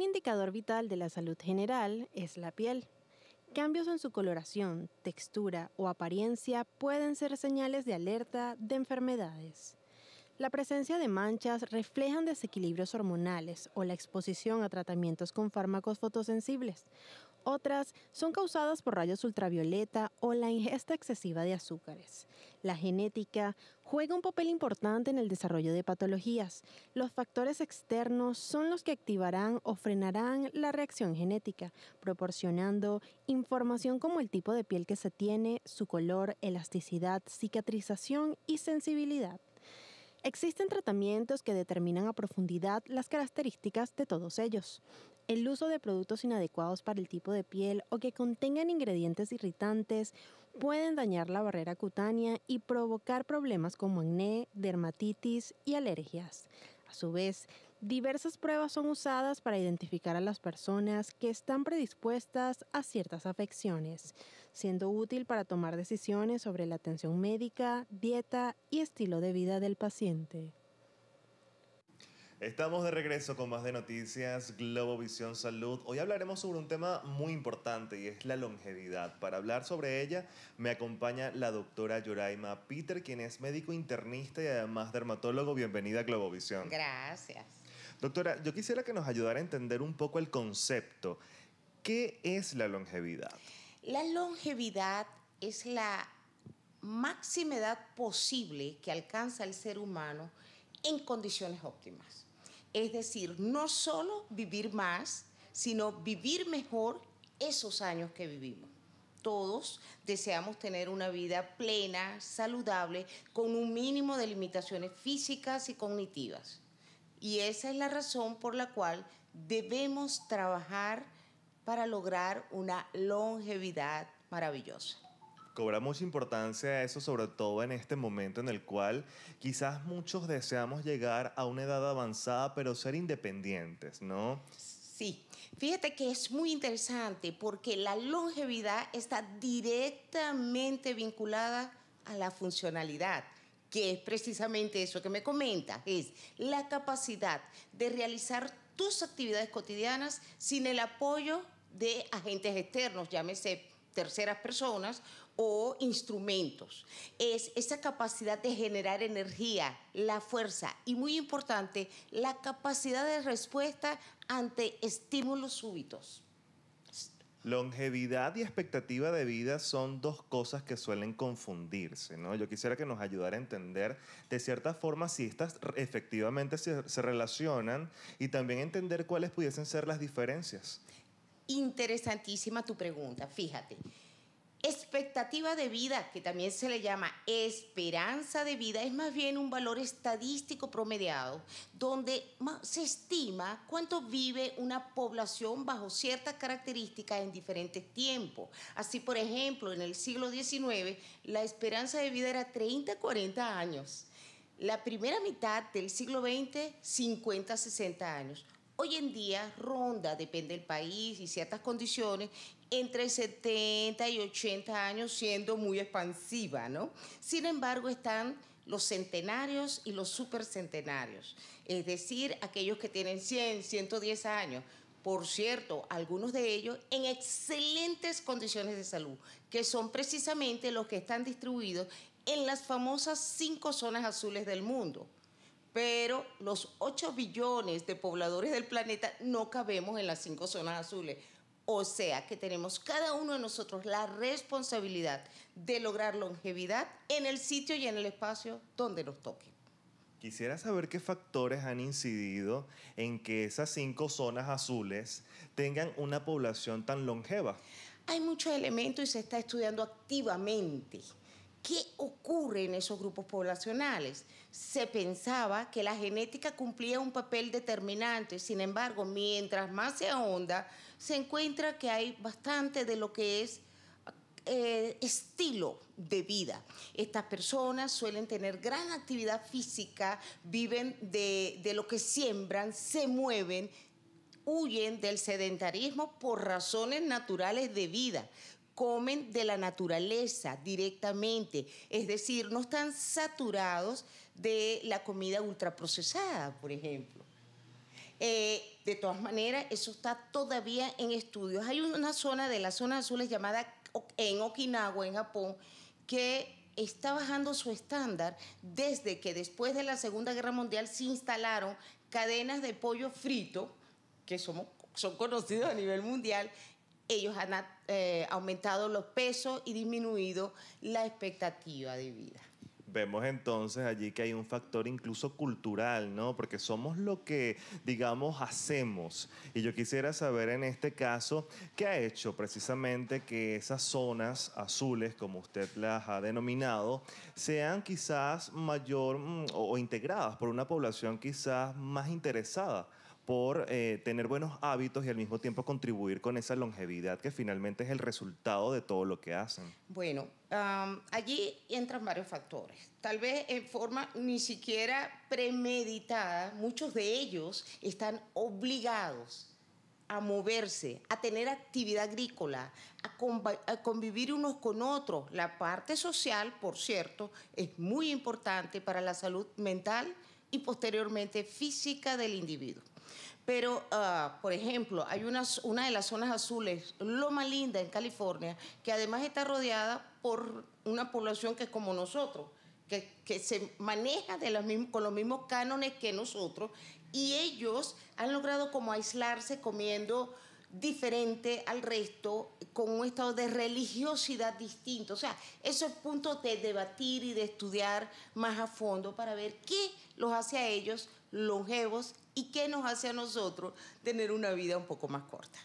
Un indicador vital de la salud general es la piel. Cambios en su coloración, textura o apariencia pueden ser señales de alerta de enfermedades. La presencia de manchas reflejan desequilibrios hormonales o la exposición a tratamientos con fármacos fotosensibles otras son causadas por rayos ultravioleta o la ingesta excesiva de azúcares. La genética juega un papel importante en el desarrollo de patologías. Los factores externos son los que activarán o frenarán la reacción genética, proporcionando información como el tipo de piel que se tiene, su color, elasticidad, cicatrización y sensibilidad. Existen tratamientos que determinan a profundidad las características de todos ellos. El uso de productos inadecuados para el tipo de piel o que contengan ingredientes irritantes pueden dañar la barrera cutánea y provocar problemas como acné, dermatitis y alergias. A su vez, Diversas pruebas son usadas para identificar a las personas que están predispuestas a ciertas afecciones, siendo útil para tomar decisiones sobre la atención médica, dieta y estilo de vida del paciente. Estamos de regreso con más de noticias Globovisión Salud. Hoy hablaremos sobre un tema muy importante y es la longevidad. Para hablar sobre ella me acompaña la doctora Yoraima Peter, quien es médico internista y además dermatólogo. Bienvenida a Globovisión. Gracias. Doctora, yo quisiera que nos ayudara a entender un poco el concepto. ¿Qué es la longevidad? La longevidad es la máxima edad posible que alcanza el ser humano en condiciones óptimas. Es decir, no solo vivir más, sino vivir mejor esos años que vivimos. Todos deseamos tener una vida plena, saludable, con un mínimo de limitaciones físicas y cognitivas. Y esa es la razón por la cual debemos trabajar para lograr una longevidad maravillosa. Cobramos importancia a eso sobre todo en este momento en el cual quizás muchos deseamos llegar a una edad avanzada pero ser independientes, ¿no? Sí, fíjate que es muy interesante porque la longevidad está directamente vinculada a la funcionalidad que es precisamente eso que me comenta, es la capacidad de realizar tus actividades cotidianas sin el apoyo de agentes externos, llámese terceras personas o instrumentos. Es esa capacidad de generar energía, la fuerza y muy importante, la capacidad de respuesta ante estímulos súbitos. Longevidad y expectativa de vida son dos cosas que suelen confundirse, ¿no? Yo quisiera que nos ayudara a entender de cierta forma si estas efectivamente se, se relacionan y también entender cuáles pudiesen ser las diferencias. Interesantísima tu pregunta, fíjate. Expectativa de vida, que también se le llama esperanza de vida, es más bien un valor estadístico promediado, donde se estima cuánto vive una población bajo ciertas características en diferentes tiempos. Así, por ejemplo, en el siglo XIX, la esperanza de vida era 30, 40 años. La primera mitad del siglo XX, 50, 60 años. Hoy en día ronda, depende del país y ciertas condiciones, entre 70 y 80 años siendo muy expansiva, ¿no? Sin embargo, están los centenarios y los supercentenarios, es decir, aquellos que tienen 100, 110 años. Por cierto, algunos de ellos en excelentes condiciones de salud, que son precisamente los que están distribuidos en las famosas cinco zonas azules del mundo. Pero los 8 billones de pobladores del planeta no cabemos en las cinco zonas azules o sea que tenemos cada uno de nosotros la responsabilidad de lograr longevidad en el sitio y en el espacio donde nos toque. Quisiera saber qué factores han incidido en que esas cinco zonas azules tengan una población tan longeva. Hay muchos elementos y se está estudiando activamente ¿Qué ocurre en esos grupos poblacionales? Se pensaba que la genética cumplía un papel determinante, sin embargo, mientras más se ahonda, se encuentra que hay bastante de lo que es eh, estilo de vida. Estas personas suelen tener gran actividad física, viven de, de lo que siembran, se mueven, huyen del sedentarismo por razones naturales de vida comen de la naturaleza directamente, es decir, no están saturados de la comida ultraprocesada, por ejemplo. Eh, de todas maneras, eso está todavía en estudios. Hay una zona de las zonas azules llamada en Okinawa, en Japón, que está bajando su estándar desde que después de la Segunda Guerra Mundial se instalaron cadenas de pollo frito, que somos, son conocidos a nivel mundial, ellos han eh, aumentado los pesos y disminuido la expectativa de vida. Vemos entonces allí que hay un factor incluso cultural, ¿no? Porque somos lo que, digamos, hacemos. Y yo quisiera saber en este caso qué ha hecho precisamente que esas zonas azules, como usted las ha denominado, sean quizás mayor mm, o integradas por una población quizás más interesada por eh, tener buenos hábitos y al mismo tiempo contribuir con esa longevidad que finalmente es el resultado de todo lo que hacen? Bueno, allí entran varios factores. Tal vez en forma ni siquiera premeditada, muchos de ellos están obligados a moverse, a tener actividad agrícola, a, convivir unos con otros. La parte social, por cierto, es muy importante para la salud mental y posteriormente física del individuo. Pero, ah, por ejemplo, hay una, de las zonas azules, Loma Linda, en California, que además está rodeada por una población que es como nosotros, que, se maneja con los mismos cánones que nosotros, y ellos han logrado como aislarse comiendo diferente al resto, con un estado de religiosidad distinto. O sea, eso es punto de debatir y de estudiar más a fondo para ver qué los hace a ellos longevos y qué nos hace a nosotros tener una vida un poco más corta.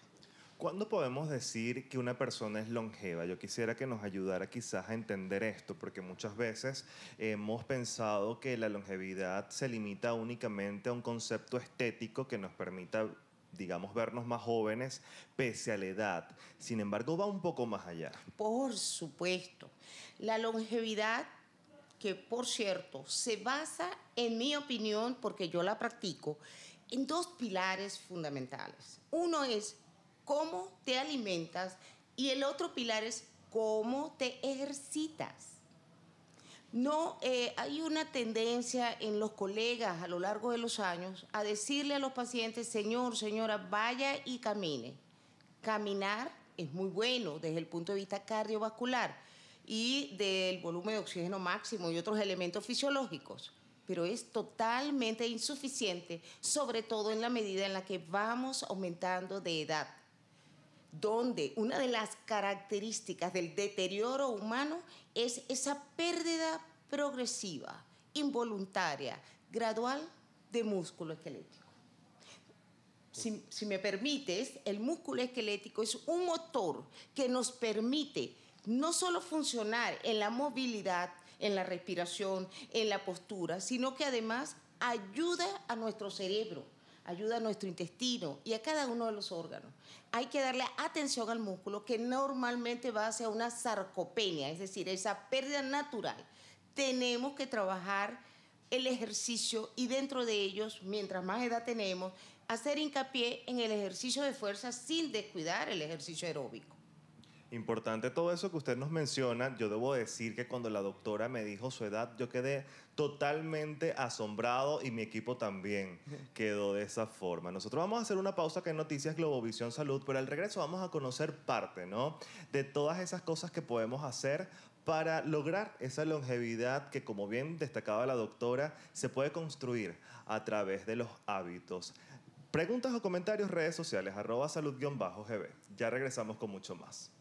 ¿Cuándo podemos decir que una persona es longeva? Yo quisiera que nos ayudara quizás a entender esto, porque muchas veces hemos pensado que la longevidad se limita únicamente a un concepto estético que nos permita digamos, vernos más jóvenes pese a la edad. Sin embargo, va un poco más allá. Por supuesto. La longevidad que por cierto se basa, en mi opinión, porque yo la practico, en dos pilares fundamentales. Uno es cómo te alimentas y el otro pilar es cómo te ejercitas. No, eh, hay una tendencia en los colegas a lo largo de los años a decirle a los pacientes, señor, señora, vaya y camine. Caminar es muy bueno desde el punto de vista cardiovascular, y del volumen de oxígeno máximo y otros elementos fisiológicos, pero es totalmente insuficiente, sobre todo en la medida en la que vamos aumentando de edad, donde una de las características del deterioro humano es esa pérdida progresiva, involuntaria, gradual de músculo esquelético. Si, me permites, el músculo esquelético es un motor que nos permite no solo funcionar en la movilidad, en la respiración, en la postura, sino que además ayuda a nuestro cerebro, ayuda a nuestro intestino y a cada uno de los órganos. Hay que darle atención al músculo que normalmente va hacia una sarcopenia, es decir, esa pérdida natural. Tenemos que trabajar el ejercicio y dentro de ellos, mientras más edad tenemos, hacer hincapié en el ejercicio de fuerza sin descuidar el ejercicio aeróbico. Importante todo eso que usted nos menciona. Yo debo decir que cuando la doctora me dijo su edad, yo quedé totalmente asombrado y mi equipo también quedó de esa forma. Nosotros vamos a hacer una pausa que en Noticias Globovisión Salud, pero al regreso vamos a conocer parte, De todas esas cosas que podemos hacer para lograr esa longevidad que, como bien destacaba la doctora, se puede construir a través de los hábitos. Preguntas o comentarios, redes sociales, arroba salud-gb. Ya regresamos con mucho más.